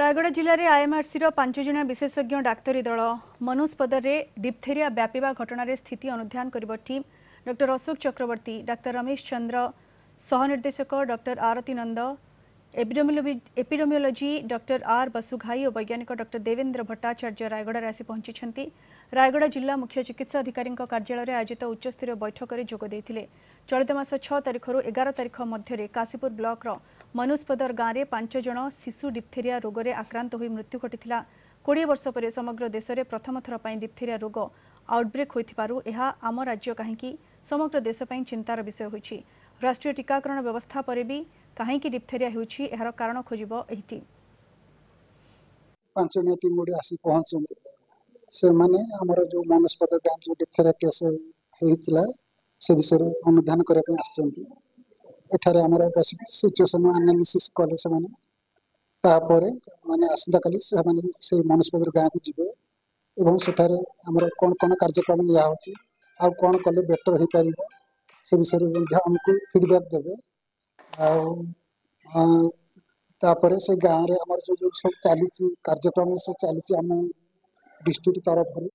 ରାୟଗଡ଼ା ଜିଲ୍ଲାରେ ଆଇଏମ୍ଆର୍ସିର ପାଞ୍ଚ ଜଣିଆ ବିଶେଷଜ୍ଞ ଡାକ୍ତରୀ ଦଳ ମନୁଷ୍ପଦରେ ଡିପ୍ଥେରିଆ ବ୍ୟାପିବା ଘଟଣାରେ ସ୍ଥିତି ଅନୁଧ୍ୟାନ କରିବ ଟିମ୍ ଡକ୍ଟର ଅଶୋକ ଚକ୍ରବର୍ତ୍ତୀ ଡାକ୍ତର ରମେଶ ଚନ୍ଦ୍ର ସହନିର୍ଦ୍ଦେଶକ doctor Arati Nanda epidemiology doctor R ବସୁଘାଇ ଓ ବୈଜ୍ଞାନିକ ଡକ୍ଟର ଦେବେନ୍ଦ୍ର ଭଟ୍ଟାଚାର୍ଯ୍ୟ ରାୟଗଡ଼ାରେ ଆସି ପହଞ୍ଚିଛନ୍ତି ରାୟଗଡ଼ା ଜିଲ୍ଲା ମୁଖ୍ୟ ଚିକିତ୍ସା ଅଧିକାରୀଙ୍କ କାର୍ଯ୍ୟାଳୟରେ ଆୟୋଜିତ ଉଚ୍ଚସ୍ତରୀୟ ବୈଠକରେ ଯୋଗ ଦେଇଥିଲେ ଚଳିତ ମାସ ଛଅ ତାରିଖରୁ ଏଗାର ତାରିଖ ମଧ୍ୟରେ କାଶୀପୁର ବ୍ଲକର ମନୁଷପଦର ଗାଁରେ ପାଞ୍ଚ ଜଣ ଶିଶୁ ଡିପ୍ଥେରିଆ ରୋଗରେ ଆକ୍ରାନ୍ତ ହୋଇ ମୃତ୍ୟୁ ଘଟିଥିଲା କୋଡ଼ିଏ ବର୍ଷ ପରେ ସମଗ୍ର ଦେଶରେ ପ୍ରଥମ ଥର ପାଇଁ ଡିପ୍ଥେରିଆ ରୋଗ ଆଉଟବ୍ରେକ୍ ହୋଇଥିବାରୁ ଏହା ଆମ ରାଜ୍ୟ କାହିଁକି ସମଗ୍ର ଦେଶ ପାଇଁ ଚିନ୍ତାର ବିଷୟ ହୋଇଛି ରାଷ୍ଟ୍ରୀୟ ଟିକାକରଣ ବ୍ୟବସ୍ଥା ପରେ ବି କାହିଁକି ଡିପ୍ଥେରିଆ ହେଉଛି ଏହାର କାରଣ ଖୋଜିବ ଏହି ଟିମ୍ ପାଞ୍ଚଜଣିଆ ଟିମ୍ ଗୋଟେ ଆସି ପହଞ୍ଚିଛନ୍ତି ସେମାନେ ଆମର ଯେଉଁ ମାନସପତ୍ର ଡ୍ୟାମ୍ ଯେଉଁ ଡିପ୍ଥେରିଆ କେସ୍ ହେଇଥିଲା ସେ ବିଷୟରେ ଅନୁଧ୍ୟାନ କରିବା ପାଇଁ ଆସିଛନ୍ତି ଏଠାରେ ଆମର ବସିକି ସିଚୁଏସନ୍ ଆନାଲିସିସ୍ କଲେ ସେମାନେ ତାପରେ ମାନେ ଆସନ୍ତାକାଲି ସେମାନେ ସେଇ ମାନସପତ୍ର ଗାଁକୁ ଯିବେ ଏବଂ ସେଠାରେ ଆମର କ'ଣ କ'ଣ କାର୍ଯ୍ୟକ୍ରମ ନିଆହେଉଛି ଆଉ କ'ଣ କଲେ ବେଟର୍ ହେଇପାରିବ ସେ ବିଷୟରେ ମଧ୍ୟ ଆମକୁ ଫିଡ଼ବ୍ୟାକ୍ ଦେବେ ଆଉ ତାପରେ ସେ ଗାଁରେ ଆମର ଯେଉଁ ଯେଉଁ ସବୁ ଚାଲିଛି କାର୍ଯ୍ୟକ୍ରମ ସବୁ ଚାଲିଛି ଆମ ଡିଷ୍ଟ୍ରିକ୍ଟ ତରଫରୁ